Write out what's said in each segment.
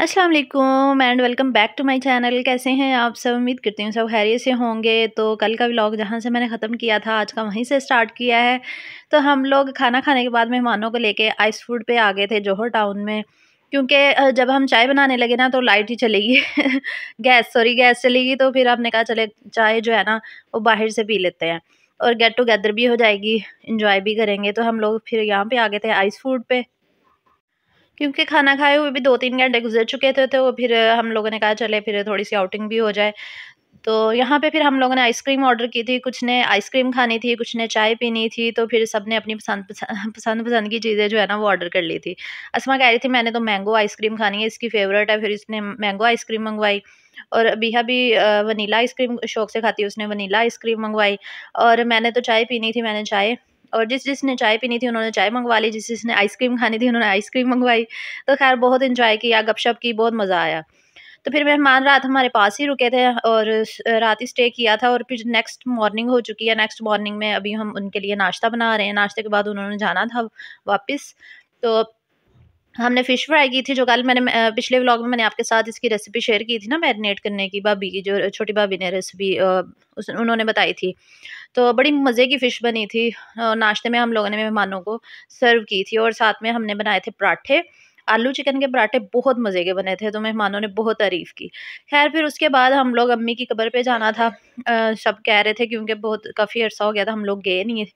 अस्सलाम वालेकुम and welcome back to my channel कैसे हैं आप सब उम्मीद करती हूँ सब खैरियत से होंगे तो कल का व्लॉग जहाँ से मैंने ख़त्म किया था आज का वहीं से स्टार्ट किया है तो हम लोग खाना खाने के बाद मेहमानों को लेके आइस फूड पे आ गए थे जोहर टाउन में क्योंकि जब हम चाय बनाने लगे ना तो लाइट ही चलेगी गैस सॉरी गैस चलेगी तो फिर आपने कहा चले चाय जो है ना वो बाहर से पी लेते हैं और गेट टुगेदर भी हो जाएगी इंजॉय भी करेंगे तो हम लोग फिर यहाँ पर आ गए थे आइस फूड पर क्योंकि खाना खाए हुए भी दो तीन घंटे गुजर चुके थे तो फिर हम लोगों ने कहा चले फिर थोड़ी सी आउटिंग भी हो जाए तो यहाँ पे फिर हम लोगों ने आइसक्रीम ऑर्डर की थी कुछ ने आइसक्रीम खानी थी कुछ ने चाय पीनी थी तो फिर सब ने अपनी पसंद पसंद पसंद पसंद की चीज़ें जो है ना वो ऑर्डर कर ली थी असमा कह रही थी मैंने तो मैंगो आइसक्रीम खानी है इसकी फेवरेट है फिर इसने मैंगो आइसक्रीम मंगवाई और बीहा भी वनीला आइसक्रीम शौक से खाती है उसने वनीला आइसक्रीम मंगवाई और मैंने तो चाय पीनी थी मैंने चाय और जिस जिसने चाय पीनी थी उन्होंने चाय मंगवा ली जिस जिसने आइसक्रीम खानी थी उन्होंने आइसक्रीम मंगवाई तो खैर बहुत इन्जॉय किया गपशप की बहुत मज़ा आया तो फिर मेहमान रात हमारे पास ही रुके थे और रात ही स्टे किया था और फिर नेक्स्ट मॉर्निंग हो चुकी है नेक्स्ट मॉर्निंग में अभी हम उनके लिए नाश्ता बना रहे हैं नाश्ते के बाद उन्होंने जाना था वापस तो हमने फ़िश फ्राई की थी जो कल मैंने पिछले व्लॉग में मैंने आपके साथ इसकी रेसिपी शेयर की थी ना मैरिनेट करने की भाभी की जो छोटी भाभी ने रेसिपी उस उन्होंने बताई थी तो बड़ी मज़े की फ़िश बनी थी नाश्ते में हम लोगों ने मेहमानों को सर्व की थी और साथ में हमने बनाए थे पराठे आलू चिकन के पराठे बहुत मज़े के बने थे तो मेहमानों ने बहुत तारीफ़ की खैर फिर उसके बाद हम लोग अम्मी की कब्र पे जाना था आ, सब कह रहे थे क्योंकि बहुत काफ़ी अर्सा हो गया था हम लोग गए नहीं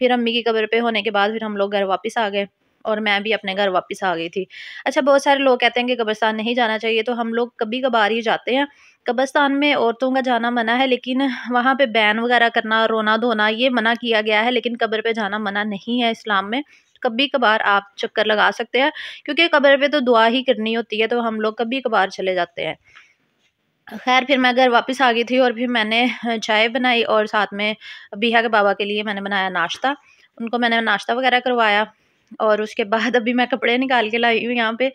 फिर अम्मी की कब्र पे होने के बाद फिर हम लोग घर वापस आ गए और मैं भी अपने घर वापस आ गई थी अच्छा बहुत सारे लोग कहते हैं कि कब्रस्तान नहीं जाना चाहिए तो हम लोग कभी कभार ही जाते हैं कब्रस्तान में औरतों का जाना मना है लेकिन वहाँ पे बैन वगैरह करना रोना धोना ये मना किया गया है लेकिन कब्र पे जाना मना नहीं है इस्लाम में कभी कभार आप चक्कर लगा सकते हैं क्योंकि कब्र पे तो दुआ ही करनी होती है तो हम लोग कभी कभार चले जाते हैं खैर फिर मैं घर वापस आ गई थी और फिर मैंने चाय बनाई और साथ में बीहा के बाबा के लिए मैंने बनाया नाश्ता उनको मैंने नाश्ता वगैरह करवाया और उसके बाद अभी मैं कपड़े निकाल के लाई हूँ यहाँ पे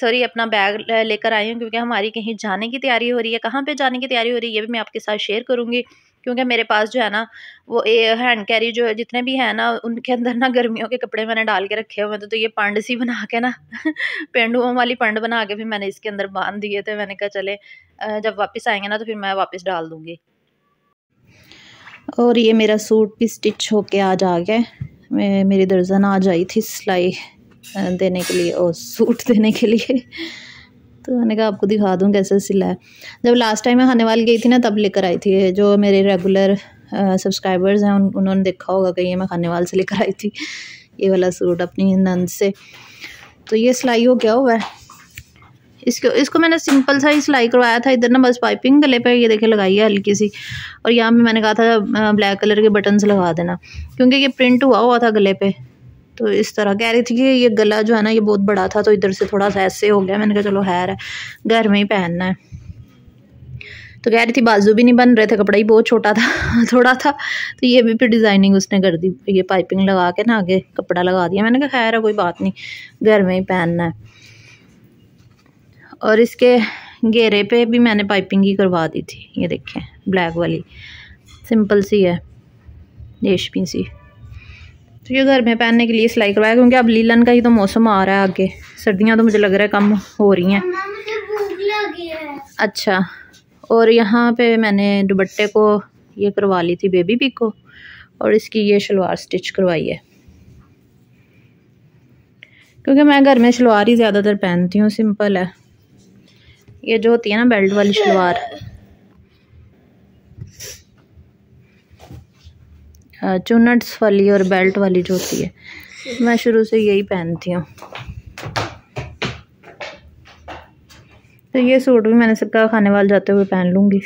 सॉरी अपना बैग लेकर आई हूँ क्योंकि हमारी कहीं जाने की तैयारी हो रही है कहाँ पे जाने की तैयारी हो रही है ये भी मैं आपके साथ शेयर करूँगी क्योंकि मेरे पास जो है ना वो ए, हैंड कैरी जो है जितने भी हैं ना उनके अंदर ना गर्मियों के कपड़े मैंने डाल के रखे हुए थे तो ये पंड सी बना के ना पेंडुओं वाली पंड बना के फिर मैंने इसके अंदर बांध दिए थे मैंने कहा चले जब वापस आएंगे ना तो फिर मैं वापस डाल दूँगी और ये मेरा सूट भी स्टिच होके आज आ गया मेरी दर्जन आ जाई थी सिलाई देने के लिए और सूट देने के लिए तो मैंने कहा आपको दिखा दूँ कैसे सिला है जब लास्ट टाइम मैं हनेवाल गई थी ना तब लेकर आई थी जो मेरे रेगुलर सब्सक्राइबर्स हैं उन, उन्होंने देखा होगा कहीं मैं हनेवाल से लेकर आई थी ये वाला सूट अपनी नंद से तो ये सिलाई हो गया हुआ है इसको इसको मैंने सिंपल सा ही सिलाई करवाया था इधर ना बस पाइपिंग गले पे ये देखे लगाई है हल्की सी और यहाँ पे मैंने कहा था ब्लैक कलर के बटन्स लगा देना क्योंकि ये प्रिंट हुआ हुआ था गले पे तो इस तरह कह रही थी कि ये गला जो है ना ये बहुत बड़ा था तो इधर से थोड़ा सा ऐसे हो गया मैंने कहा चलो हैर है घर में ही पहनना है तो कह रही थी बाजू भी नहीं बन रहे थे कपड़ा ही बहुत छोटा था थोड़ा था तो ये भी फिर डिज़ाइनिंग उसने कर दी ये पाइपिंग लगा के ना आगे कपड़ा लगा दिया मैंने कहा खैर है कोई बात नहीं घर में ही पहनना है और इसके घेरे पे भी मैंने पाइपिंग ही करवा दी थी ये देखें ब्लैक वाली सिंपल सी है रेशमी सी तो ये घर में पहनने के लिए सिलाई करवाया क्योंकि अब लीलन का ही तो मौसम आ रहा है आगे सर्दियाँ तो मुझे लग रहा है कम हो रही हैं अच्छा और यहाँ पे मैंने दुबट्टे को ये करवा ली थी बेबी पिक को और इसकी ये शलवार स्टिच करवाई है क्योंकि मैं घर में शलवार ही ज़्यादातर पहनती हूँ सिंपल है ये जो होती है ना बेल्ट वाली शलवार चुनट्स हाँ, वाली और बेल्ट वाली जो होती है मैं शुरू से यही पहनती हूँ तो ये सूट भी मैंने सबका खाने वाले जाते हुए पहन लूँगी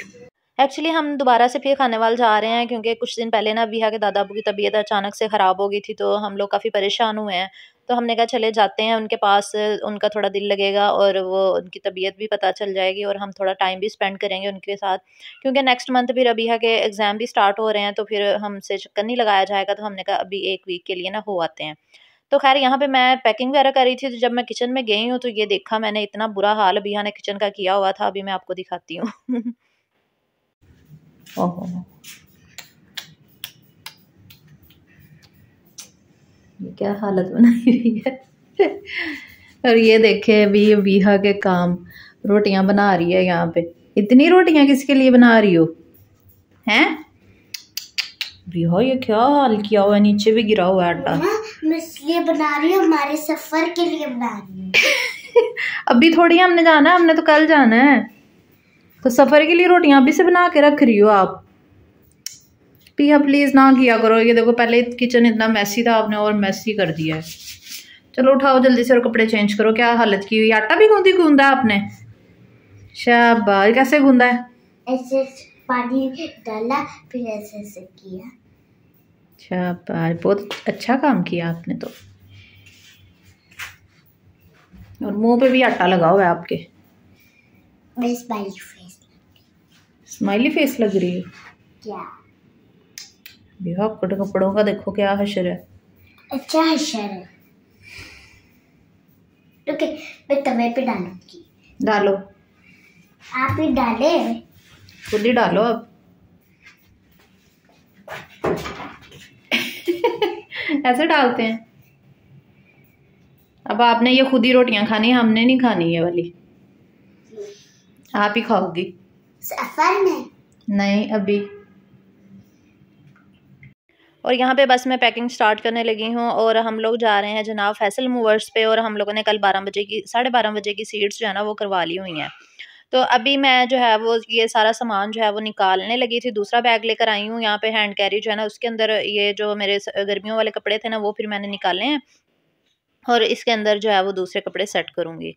एक्चुअली हम दोबारा से फिर खाने खानेवाल जा रहे हैं क्योंकि कुछ दिन पहले ना अभी के दादा अबू की तबीयत अचानक से ख़राब हो गई थी तो हम लोग काफ़ी परेशान हुए हैं तो हमने कहा चले जाते हैं उनके पास उनका थोड़ा दिल लगेगा और वो उनकी तबीयत भी पता चल जाएगी और हम थोड़ा टाइम भी स्पेंड करेंगे उनके साथ क्योंकि नेक्स्ट मंथ भी रबीहा के एग्ज़ाम भी स्टार्ट हो रहे हैं तो फिर हमसे चक्कर नहीं लगाया जाएगा तो हमने कहा अभी एक वीक के लिए ना हो आते हैं तो खैर यहाँ पे मैं पैकिंग वगैरह कर रही थी तो जब मैं किचन में गई हूँ तो ये देखा मैंने इतना बुरा हाल अभी ने किचन का किया हुआ था अभी मैं आपको दिखाती हूँ ये क्या हालत बनाई हुई है और ये देखे अभी ये बीहा के काम रोटियां बना रही है यहाँ पे इतनी रोटियां किसके लिए बना रही हो हैं ये क्या हाल किया हुआ नीचे भी गिरा हुआ आटा इसलिए बना रही हूँ हमारे सफर के लिए बना रही हूँ अभी थोड़ी हमने जाना है हमने तो कल जाना है तो सफर के लिए रोटियां अभी से बना के रख रही हो आप भैया प्लीज़ ना किया करो ये देखो पहले किचन इतना मैसी था आपने और मैसी कर दिया है चलो उठाओ जल्दी से और कपड़े चेंज करो क्या हालत की हुई आटा भी गूंदी गूंदा है आपने शाबाश कैसे गूंदा है ऐसे पानी डाला फिर ऐसे किया शाबाश बहुत अच्छा काम किया आपने तो और मुंह पे भी आटा लगा हुआ है आपके स्माइली फेस स्माइली फेस लग रही है क्या बेहा कपड़ों का देखो क्या हशर है अच्छा हशर है ओके मैं तवे पे डालूंगी डालो आप ही डाले खुद ही डालो अब ऐसे डालते हैं अब आपने ये खुद ही रोटियां खानी है हमने नहीं खानी ये वाली आप ही खाओगी सफर में नहीं अभी और यहाँ पे बस मैं पैकिंग स्टार्ट करने लगी हूँ और हम लोग जा रहे हैं जनाब फैसल मूवर्स पे और हम लोगों ने कल बारह बजे की साढ़े बारह बजे की सीट्स जो है ना वो करवा ली हुई हैं तो अभी मैं जो है वो ये सारा सामान जो है वो निकालने लगी थी दूसरा बैग लेकर आई हूँ यहाँ पे हैंड कैरी जो है ना उसके अंदर ये जो मेरे गर्मियों वाले कपड़े थे ना वो फिर मैंने निकाले हैं और इसके अंदर जो है वो दूसरे कपड़े सेट करूँगी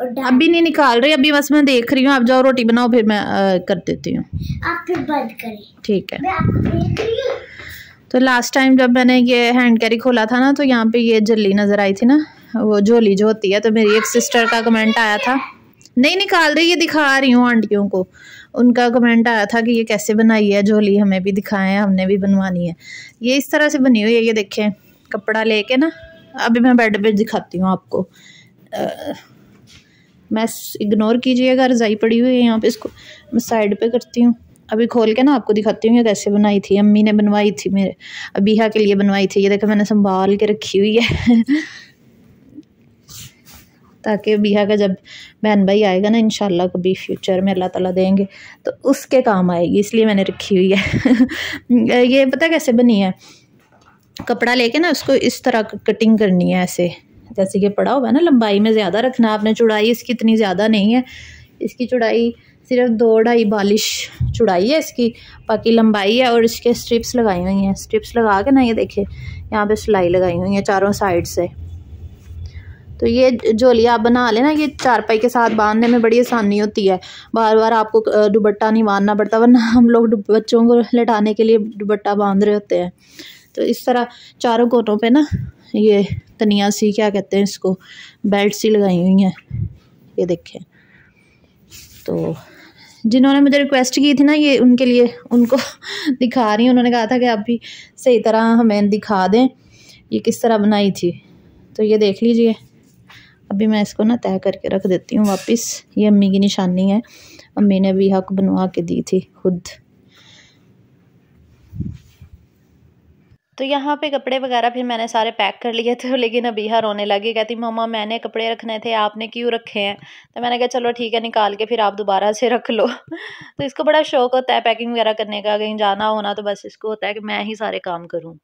अभी नहीं निकाल रही अभी बस मैं देख रही हूँ आप जाओ रोटी बनाओ फिर मैं आ, कर देती हूँ ठीक है तो लास्ट टाइम जब मैंने ये हैंड कैरी खोला था ना तो यहाँ पे ये जल्ली नज़र आई थी ना वो झोली जो होती है तो मेरी एक सिस्टर का कमेंट आया था नहीं निकाल रही ये दिखा रही हूँ आंटियों को उनका कमेंट आया था कि ये कैसे बनाई है झोली हमें भी दिखाएं हमने भी बनवानी है ये इस तरह से बनी हुई है ये देखें कपड़ा लेके ना अभी मैं बेड पे दिखाती हूँ आपको मैं इग्नोर कीजिएगा रजाई पड़ी हुई है यहाँ पे इसको मैं साइड पे करती हूँ अभी खोल के ना आपको दिखाती हूँ ये कैसे बनाई थी अम्मी ने बनवाई थी मेरे अबीहा के लिए बनवाई थी ये देखो मैंने संभाल के रखी हुई है ताकि बिहा का जब बहन भाई आएगा ना इन कभी फ्यूचर में अल्लाह ताला देंगे तो उसके काम आएगी इसलिए मैंने रखी हुई है ये पता कैसे बनी है कपड़ा लेके ना उसको इस तरह कटिंग करनी है ऐसे जैसे कि पड़ा हुआ है ना लंबाई में ज़्यादा रखना आपने चुड़ाई इसकी इतनी ज़्यादा नहीं है इसकी चुड़ाई सिर्फ दो ढाई बालिश चुड़ाई है इसकी बाकी लंबाई है और इसके स्ट्रिप्स लगाई हुई हैं स्ट्रिप्स लगा के ना ये देखिए यहाँ पे सिलाई लगाई हुई है चारों साइड से तो ये झोलिया आप बना लेना ये चारपाई के साथ बांधने में बड़ी आसानी होती है बार बार आपको दुबट्टा नहीं बांधना पड़ता वरना हम लोग बच्चों को लटाने के लिए दुबट्टा बांध रहे होते हैं तो इस तरह चारों कोनों पे ना ये तनिया सी क्या कहते हैं इसको बेल्ट सी लगाई हुई हैं ये देखें तो जिन्होंने मुझे रिक्वेस्ट की थी ना ये उनके लिए उनको दिखा रही हूँ उन्होंने कहा था कि आप भी सही तरह हमें दिखा दें ये किस तरह बनाई थी तो ये देख लीजिए अभी मैं इसको ना तय करके रख देती हूँ वापस ये अम्मी की निशानी है अम्मी ने अभी हक बनवा के दी थी खुद तो यहाँ पे कपड़े वगैरह फिर मैंने सारे पैक कर लिए थे लेकिन अभी हर रोने लगी कहती मम्मा मैंने कपड़े रखने थे आपने क्यों रखे हैं तो मैंने कहा चलो ठीक है निकाल के फिर आप दोबारा से रख लो तो इसको बड़ा शौक होता है पैकिंग वगैरह करने का कहीं जाना होना तो बस इसको होता है कि मैं ही सारे काम करूँ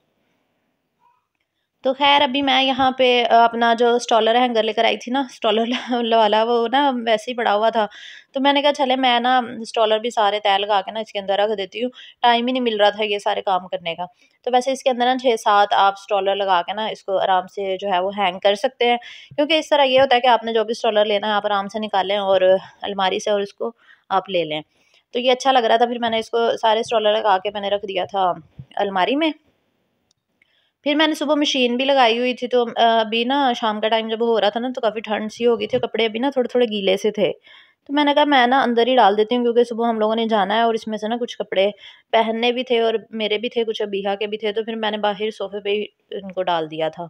तो खैर अभी मैं यहाँ पे अपना जो स्टॉलर हैंगर लेकर आई थी ना स्टॉलर वाला वो ना वैसे ही पड़ा हुआ था तो मैंने कहा चले मैं ना स्टॉलर भी सारे तय लगा के ना इसके अंदर रख देती हूँ टाइम ही नहीं मिल रहा था ये सारे काम करने का तो वैसे इसके अंदर ना छः सात आप स्टॉलर लगा के ना इसको आराम से जो है वो हैंग कर सकते हैं क्योंकि इस तरह ये होता है कि आपने जो भी स्टॉलर लेना है आप आराम से निकालें और अलमारी से और इसको आप ले लें तो ये अच्छा लग रहा था फिर मैंने इसको सारे स्टॉलर लगा के मैंने रख दिया था अलमारी में फिर मैंने सुबह मशीन भी लगाई हुई थी तो अभी ना शाम का टाइम जब हो रहा था ना तो काफ़ी ठंड सी हो गई थी कपड़े अभी ना थोड़े थोड़े गीले से थे तो मैंने कहा मैं ना अंदर ही डाल देती हूँ क्योंकि सुबह हम लोगों ने जाना है और इसमें से ना कुछ कपड़े पहनने भी थे और मेरे भी थे कुछ अबीहा के भी थे तो फिर मैंने बाहर सोफे पे ही इनको डाल दिया था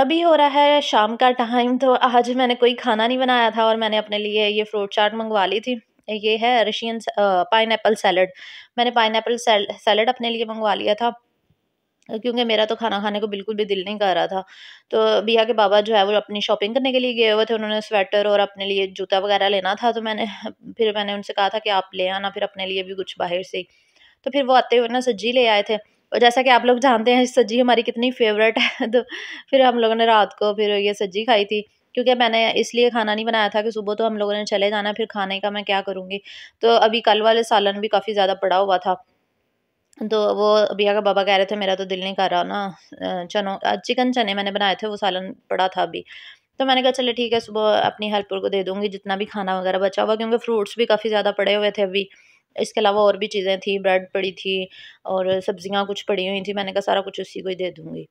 अभी हो रहा है शाम का टाइम तो आज मैंने कोई खाना नहीं बनाया था और मैंने अपने लिए ये फ्रूट चाट मंगवा ली थी ये है रशियन पाइन एप्पल सैलड मैंने पाइन एप्पल सैलड अपने लिए मंगवा लिया था क्योंकि मेरा तो खाना खाने को बिल्कुल भी दिल नहीं कर रहा था तो बिया के बाबा जो है वो अपनी शॉपिंग करने के लिए गए हुए थे उन्होंने स्वेटर और अपने लिए जूता वगैरह लेना था तो मैंने फिर मैंने उनसे कहा था कि आप ले आना फिर अपने लिए भी कुछ बाहर से तो फिर वो आते हुए ना सज्जी ले आए थे और जैसा कि आप लोग जानते हैं सज्जी हमारी कितनी फेवरेट है तो फिर हम लोगों ने रात को फिर ये सज्जी खाई थी क्योंकि मैंने इसलिए खाना नहीं बनाया था कि सुबह तो हम लोगों ने चले जाना फिर खाने का मैं क्या करूँगी तो अभी कल वाले सालन भी काफ़ी ज़्यादा पड़ा हुआ था तो वो भैया का बाबा कह रहे थे मेरा तो दिल नहीं कर रहा ना चनो चिकन चने मैंने बनाए थे वो सालन पड़ा था अभी तो मैंने कहा चले ठीक है सुबह अपनी हेल्पर को दे दूँगी जितना भी खाना वगैरह बचा हुआ क्योंकि फ्रूट्स भी काफ़ी ज़्यादा पड़े हुए थे अभी इसके अलावा और भी चीज़ें थी ब्रेड पड़ी थी और सब्ज़ियाँ कुछ पड़ी हुई थी मैंने कहा सारा कुछ उसी को ही दे दूँगी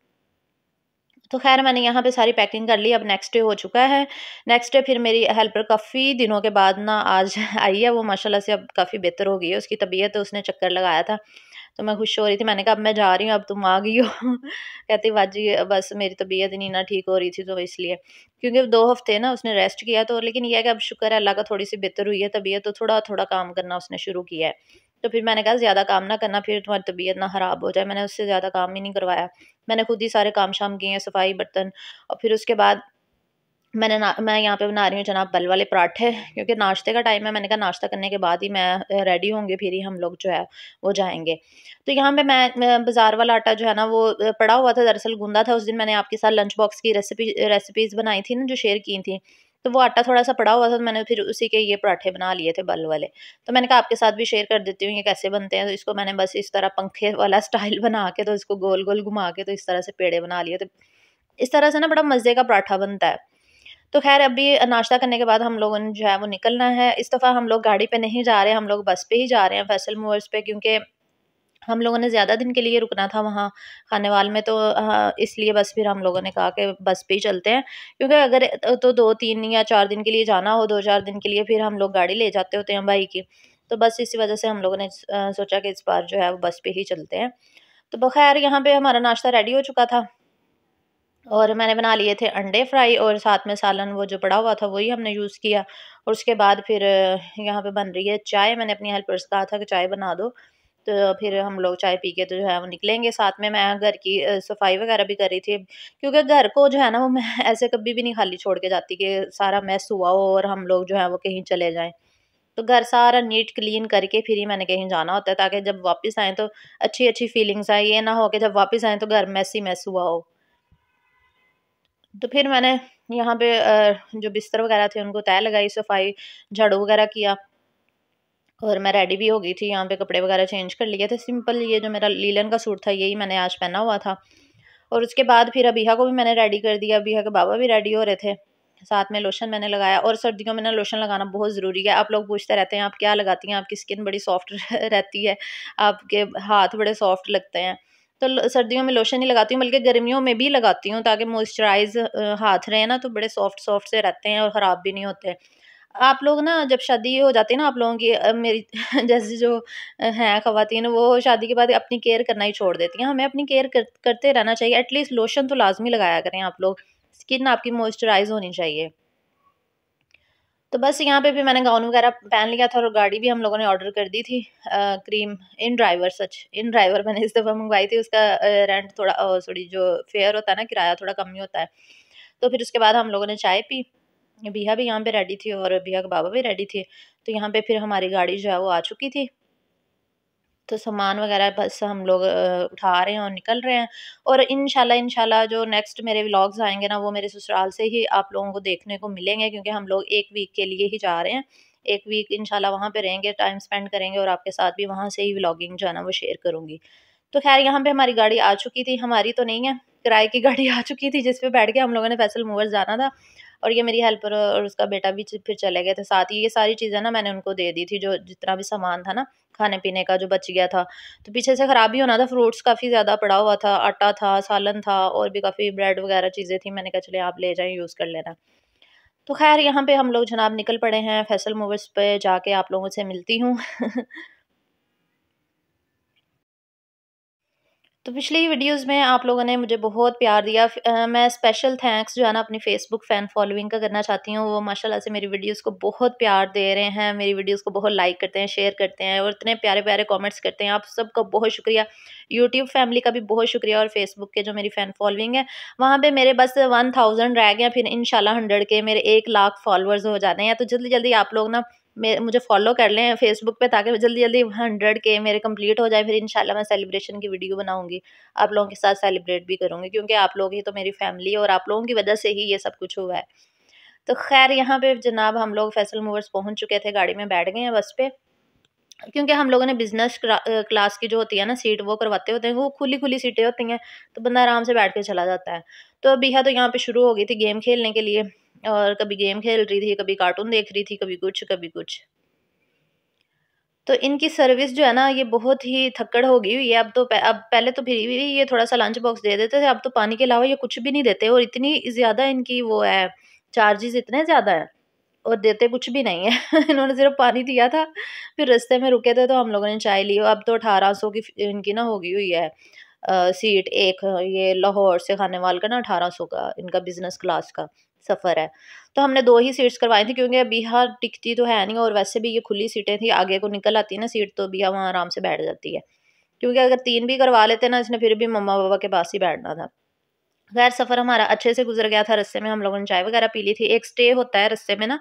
तो खैर मैंने यहाँ पे सारी पैकिंग कर ली अब नेक्स्ट डे हो चुका है नेक्स्ट डे फिर मेरी हेल्पर काफ़ी दिनों के बाद ना आज आई है वो माशाल्लाह से अब काफ़ी बेहतर हो गई है उसकी तबीयत तो उसने चक्कर लगाया था तो मैं खुश हो रही थी मैंने कहा अब मैं जा रही हूँ अब तुम आ गई हो कहती बाजी बस मेरी तबीयत नहीं ना ठीक हो रही थी तो इसलिए क्योंकि दो हफ्ते ना उसने रेस्ट किया तो लेकिन यह है कि अब शुक्र है अल्लाह का थोड़ी सी बेहतर हुई है तबीयत तो थोड़ा थोड़ा काम करना उसने शुरू किया है तो फिर मैंने कहा ज़्यादा काम ना करना फिर तुम्हारी तबीयत ना ख़राब हो जाए मैंने उससे ज़्यादा काम ही नहीं करवाया मैंने खुद ही सारे काम शाम किए हैं सफाई बर्तन और फिर उसके बाद मैंने ना मैं यहाँ पे बना रही हूँ जनाब बल वाले पराठे क्योंकि नाश्ते का टाइम है मैंने कहा नाश्ता करने के बाद ही मैं रेडी होंगे फिर ही हम लोग जो है वो जाएंगे तो यहाँ पे मैं, मैं बाज़ार वाला आटा जो है ना वो पड़ा हुआ था दरअसल गूंदा था उस दिन मैंने आपके साथ लंच बॉक्स की रेसिपी रेसिपीज़ बनाई थी ना जो शेयर की थी तो वो आटा थोड़ा सा पड़ा हुआ था तो मैंने फिर उसी के ये पराठे बना लिए थे बल वाले तो मैंने कहा आपके साथ भी शेयर कर देती हूँ ये कैसे बनते हैं तो इसको मैंने बस इस तरह पंखे वाला स्टाइल बना के तो इसको गोल गोल घुमा के तो इस तरह से पेड़े बना लिए तो इस तरह से ना बड़ा मज़े का पराठा बनता है तो खैर अभी नाश्ता करने के बाद हम लोगों ने जो है वो निकलना है इस दफ़ा हम लोग गाड़ी पे नहीं जा रहे हम लोग बस पे ही जा रहे हैं फैसल मूवर्स पे क्योंकि हम लोगों ने ज़्यादा दिन के लिए रुकना था वहाँ खानेवाल में तो हाँ, इसलिए बस फिर हम लोगों ने कहा कि बस पे ही चलते हैं क्योंकि अगर तो, तो दो तीन या चार दिन के लिए जाना हो दो चार दिन के लिए फिर हम लोग गाड़ी ले जाते होते हैं भाई की तो बस इसी वजह से हम लोगों ने सोचा कि इस बार जो है वो बस पे ही चलते हैं तो बखैर यहाँ पर हमारा नाश्ता रेडी हो चुका था और मैंने बना लिए थे अंडे फ्राई और साथ में सालन वो जो पड़ा हुआ था वही हमने यूज़ किया और उसके बाद फिर यहाँ पे बन रही है चाय मैंने अपनी हेल्पर्स कहा था कि चाय बना दो तो फिर हम लोग चाय पी के तो जो है वो निकलेंगे साथ में मैं घर की सफाई वगैरह भी कर रही थी क्योंकि घर को जो है ना वो मैं ऐसे कभी भी नहीं खाली छोड़ के जाती कि सारा मैस हुआ हो और हम लोग जो है वो कहीं चले जाएँ तो घर सारा नीट क्लीन करके फिर ही मैंने कहीं जाना होता है ताकि जब वापस आएँ तो अच्छी अच्छी फीलिंग्स आए ये ना हो कि जब वापस आएँ तो घर मैस ही मैस हुआ हो तो फिर मैंने यहाँ पे जो बिस्तर वगैरह थे उनको तय लगाई सफाई झाड़ू वगैरह किया और मैं रेडी भी हो गई थी यहाँ पे कपड़े वगैरह चेंज कर लिए थे सिंपल ये जो मेरा लीलन का सूट था यही मैंने आज पहना हुआ था और उसके बाद फिर अबीहा को भी मैंने रेडी कर दिया अबीहा के बाबा भी रेडी हो रहे थे साथ में लोशन मैंने लगाया और सर्दियों में ना लोशन लगाना बहुत ज़रूरी है आप लोग पूछते रहते हैं आप क्या लगाती हैं आपकी स्किन बड़ी सॉफ्ट रहती है आपके हाथ बड़े सॉफ्ट लगते हैं तो सर्दियों में लोशन ही लगाती हूँ बल्कि गर्मियों में भी लगाती हूँ ताकि मॉइस्चराइज हाथ रहे ना तो बड़े सॉफ्ट सॉफ्ट से रहते हैं और ख़राब भी नहीं होते आप लोग ना जब शादी हो जाती है ना आप लोगों की मेरी जैसे जो हैं खातन वो शादी के बाद अपनी केयर करना ही छोड़ देती हैं हमें अपनी केयर कर, करते रहना चाहिए एटलीस्ट लोशन तो लाजमी लगाया करें आप लोग स्किन आपकी मॉइस्चराइज होनी चाहिए तो बस यहाँ पे भी मैंने गाउन वगैरह पहन लिया था और गाड़ी भी हम लोगों ने ऑर्डर कर दी थी आ, क्रीम इन ड्राइवर सच इन ड्राइवर मैंने इस दफ़ा मंगवाई थी उसका रेंट थोड़ा सॉरी जो फेयर होता है ना किराया थोड़ा कम ही होता है तो फिर उसके बाद हम लोगों ने चाय पी बिया भी यहाँ पे रेडी थी और बिया के बाबा भी रेडी थे तो यहाँ पे फिर हमारी गाड़ी जो है वो आ चुकी थी तो सामान वगैरह बस हम लोग उठा रहे हैं और निकल रहे हैं और इन शाला जो नेक्स्ट मेरे व्लॉग्स आएंगे ना वो मेरे ससुराल से ही आप लोगों को देखने को मिलेंगे क्योंकि हम लोग एक वीक के लिए ही जा रहे हैं एक वीक इनशाला वहाँ पर रहेंगे टाइम स्पेंड करेंगे और आपके साथ भी वहाँ से ही व्लॉगिंग जो है ना वो शेयर करूँगी तो खैर यहाँ पर हमारी गाड़ी आ चुकी थी हमारी तो नहीं है किराए की गाड़ी आ चुकी थी जिसपे बैठ के हम लोगों ने फैसल मूवर जाना था और ये मेरी हेल्पर और उसका बेटा भी फिर चले गए थे साथ ही ये सारी चीज़ें ना मैंने उनको दे दी थी जो जितना भी सामान था ना खाने पीने का जो बच गया था तो पीछे से ख़राब ही होना था फ्रूट्स काफ़ी ज़्यादा पड़ा हुआ था आटा था सालन था और भी काफ़ी ब्रेड वगैरह चीज़ें थी मैंने कहा चले आप ले जाएँ यूज़ कर लेना तो खैर यहाँ पे हम लोग जनाब निकल पड़े हैं फैसल मूवर्स पे जाके आप लोगों से मिलती हूँ तो पिछली वीडियोस में आप लोगों ने मुझे बहुत प्यार दिया मैं स्पेशल थैंक्स जो है ना अपनी फेसबुक फ़ैन फॉलोइंग का करना चाहती हूँ वो माशाल्लाह से मेरी वीडियोस को बहुत प्यार दे रहे हैं मेरी वीडियोस को बहुत लाइक करते हैं शेयर करते हैं और इतने प्यारे प्यारे कमेंट्स करते हैं आप सबका बहुत शुक्रिया यूट्यूब फैमिली का भी बहुत शुक्रिया और फेसबुक के जो मेरी फ़ैन फॉलोइंग है वहाँ पर मेरे बस वन रह गए फिर इन हंड्रेड के मेरे एक लाख फॉलोअर्स हो जाते हैं तो जल्दी जल्दी आप लोग ना मेरे मुझे फॉलो कर लें फेसबुक पे ताकि जल्दी जल्दी हंड्रेड के मेरे कंप्लीट हो जाए फिर इंशाल्लाह मैं सेलिब्रेशन की वीडियो बनाऊंगी आप लोगों के साथ सेलिब्रेट भी करूँगी क्योंकि आप लोग ही तो मेरी फैमिली है और आप लोगों की वजह से ही ये सब कुछ हुआ है तो खैर यहाँ पे जनाब हम लोग फैसल मूवर्स पहुँच चुके थे गाड़ी में बैठ गए हैं बस पे क्योंकि हम लोगों ने बिज़नेस क्लास की जो होती है ना सीट वो करवाते होते हैं वो खुली खुली सीटें होती हैं तो बंदा आराम से बैठ के चला जाता है तो अभी है हाँ, तो यहाँ पे शुरू हो गई थी गेम खेलने के लिए और कभी गेम खेल रही थी कभी कार्टून देख रही थी कभी कुछ कभी कुछ तो इनकी सर्विस जो है ना ये बहुत ही थक्कड़ हो गई हुई है अब तो अब पहले तो फिर भी ये थोड़ा सा लंच बॉक्स दे देते थे अब तो पानी के अलावा ये कुछ भी नहीं देते और इतनी ज़्यादा इनकी वो है चार्जेस इतने ज़्यादा हैं और देते कुछ भी नहीं है इन्होंने सिर्फ पानी दिया था फिर रस्ते में रुके थे तो हम लोगों ने चाय ली अब तो अठारह सौ की इनकी ना होगी हुई है आ, सीट एक ये लाहौर से खाने वाल का ना अठारह सौ का इनका बिज़नेस क्लास का सफ़र है तो हमने दो ही सीट्स करवाई थी क्योंकि बिहा टिकती तो है नहीं और वैसे भी ये खुली सीटें थी आगे को निकल आती है ना सीट तो बिया वहाँ आराम से बैठ जाती है क्योंकि अगर तीन भी करवा लेते ना इसने फिर भी मम्मा पापा के पास ही बैठना था खैर सफ़र हमारा अच्छे से गुजर गया था रस्ते में हम लोगों ने चाय वगैरह पी ली थी एक स्टे होता है रस्ते में ना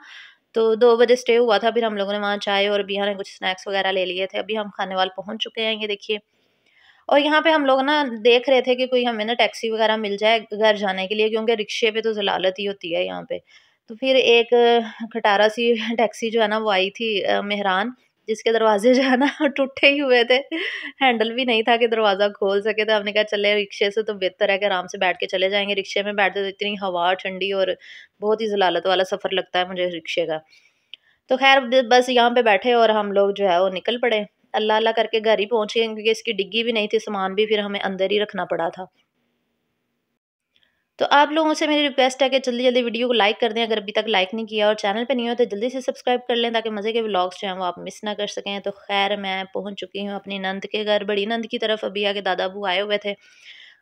तो दो बजे स्टे हुआ था फिर हम लोगों ने वहाँ चाय और बिहार ने कुछ स्नैक्स वगैरह ले लिए थे अभी हम खाने वाल पहुँच चुके हैं ये देखिए और यहाँ पे हम लोग ना देख रहे थे कि कोई हमें ना टैक्सी वगैरह मिल जाए घर जाने के लिए क्योंकि रिक्शे पे तो जलालत ही होती है यहाँ पे तो फिर एक खटारा सी टैक्सी जो है ना वो आई थी मेहरान जिसके दरवाजे जो है ना टूटे ही हुए थे हैंडल भी नहीं था कि दरवाज़ा खोल सके तो हमने कहा चले रिक्शे से तो बेहतर है कि आराम से बैठ के चले जाएंगे रिक्शे में बैठते तो इतनी हवा ठंडी और बहुत ही जलालत वाला सफ़र लगता है मुझे रिक्शे का तो खैर बस यहाँ पे बैठे और हम लोग जो है वो निकल पड़े अल्लाह अल्लाह करके घर ही पहुँच गए क्योंकि इसकी डिग्गी भी नहीं थी सामान भी फिर हमें अंदर ही रखना पड़ा था तो आप लोगों से मेरी रिक्वेस्ट है कि जल्दी जल्दी वीडियो को लाइक कर दें अगर अभी तक लाइक नहीं किया और चैनल पे नहीं हो तो जल्दी से सब्सक्राइब कर लें ताकि मज़े के व्लॉग्स जो हैं वो आप मिस ना कर सकें तो खैर मैं पहुंच चुकी हूं अपनी नंद के घर बड़ी नंद की तरफ अभी आके दादा बू आए हुए थे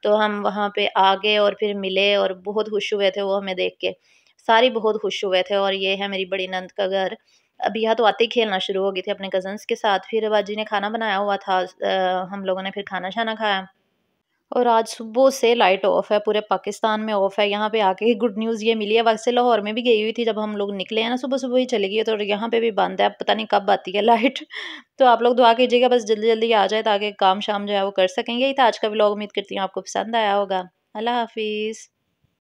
तो हम वहाँ पर आ गए और फिर मिले और बहुत खुश हुए थे वो हमें देख के सारी बहुत खुश हुए थे और ये है मेरी बड़ी नंद का घर अब यहाँ तो आते ही खेलना शुरू हो गई थी अपने कज़न्स के साथ फिर बाजी ने खाना बनाया हुआ था आ, हम लोगों ने फिर खाना शाना खाया और आज सुबह से लाइट ऑफ है पूरे पाकिस्तान में ऑफ है यहाँ पे आके गुड न्यूज़ ये मिली है वैसे लाहौर में भी गई हुई थी जब हम लोग निकले हैं ना सुबह सुबह ही चली गई तो यहाँ पे भी बंद है अब पता नहीं कब आती है लाइट तो आप लोग दुआ कीजिएगा बस जल्दी जल्दी आ जाए ताकि काम शाम जो है वो कर सकेंगे यही था आज का भी उम्मीद करती हूँ आपको पसंद आया होगा अल्लाह हाफिज़